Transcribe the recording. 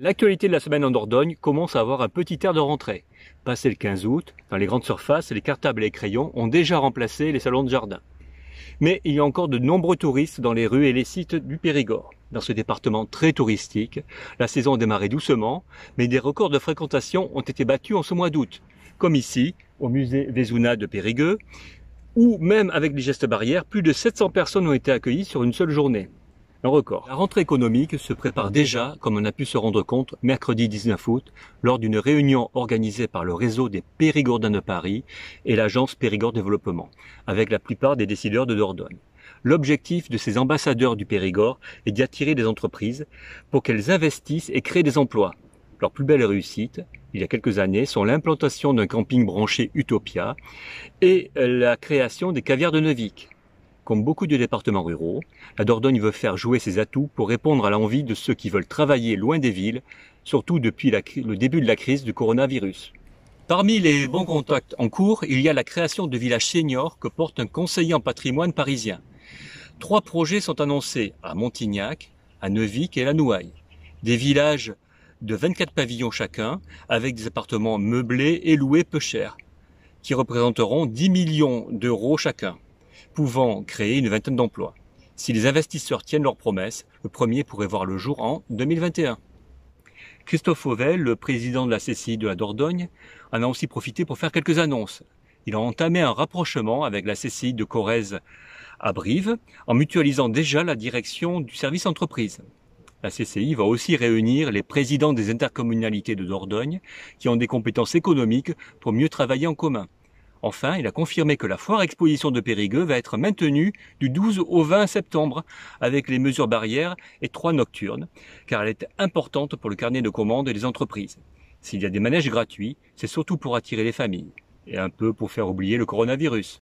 L'actualité de la semaine en Dordogne commence à avoir un petit air de rentrée. Passé le 15 août, dans les grandes surfaces, les cartables et les crayons ont déjà remplacé les salons de jardin. Mais il y a encore de nombreux touristes dans les rues et les sites du Périgord. Dans ce département très touristique, la saison a démarré doucement, mais des records de fréquentation ont été battus en ce mois d'août. Comme ici, au musée Vézuna de Périgueux, où même avec des gestes barrières, plus de 700 personnes ont été accueillies sur une seule journée. La rentrée économique se prépare déjà, comme on a pu se rendre compte mercredi 19 août, lors d'une réunion organisée par le réseau des Périgordins de Paris et l'agence Périgord Développement, avec la plupart des décideurs de Dordogne. L'objectif de ces ambassadeurs du Périgord est d'y attirer des entreprises pour qu'elles investissent et créent des emplois. Leur plus belle réussite, il y a quelques années, sont l'implantation d'un camping branché Utopia et la création des caviars de Neuvik. Comme beaucoup de départements ruraux, la Dordogne veut faire jouer ses atouts pour répondre à l'envie de ceux qui veulent travailler loin des villes, surtout depuis le début de la crise du coronavirus. Parmi les bons contacts en cours, il y a la création de villages seniors que porte un conseiller en patrimoine parisien. Trois projets sont annoncés à Montignac, à Neuvic et à la Nouaille. Des villages de 24 pavillons chacun, avec des appartements meublés et loués peu chers, qui représenteront 10 millions d'euros chacun pouvant créer une vingtaine d'emplois. Si les investisseurs tiennent leurs promesses, le premier pourrait voir le jour en 2021. Christophe Fauvel, le président de la CCI de la Dordogne, en a aussi profité pour faire quelques annonces. Il a entamé un rapprochement avec la CCI de Corrèze à Brive, en mutualisant déjà la direction du service entreprise. La CCI va aussi réunir les présidents des intercommunalités de Dordogne qui ont des compétences économiques pour mieux travailler en commun. Enfin, il a confirmé que la foire exposition de Périgueux va être maintenue du 12 au 20 septembre avec les mesures barrières et trois nocturnes, car elle est importante pour le carnet de commandes et les entreprises. S'il y a des manèges gratuits, c'est surtout pour attirer les familles et un peu pour faire oublier le coronavirus.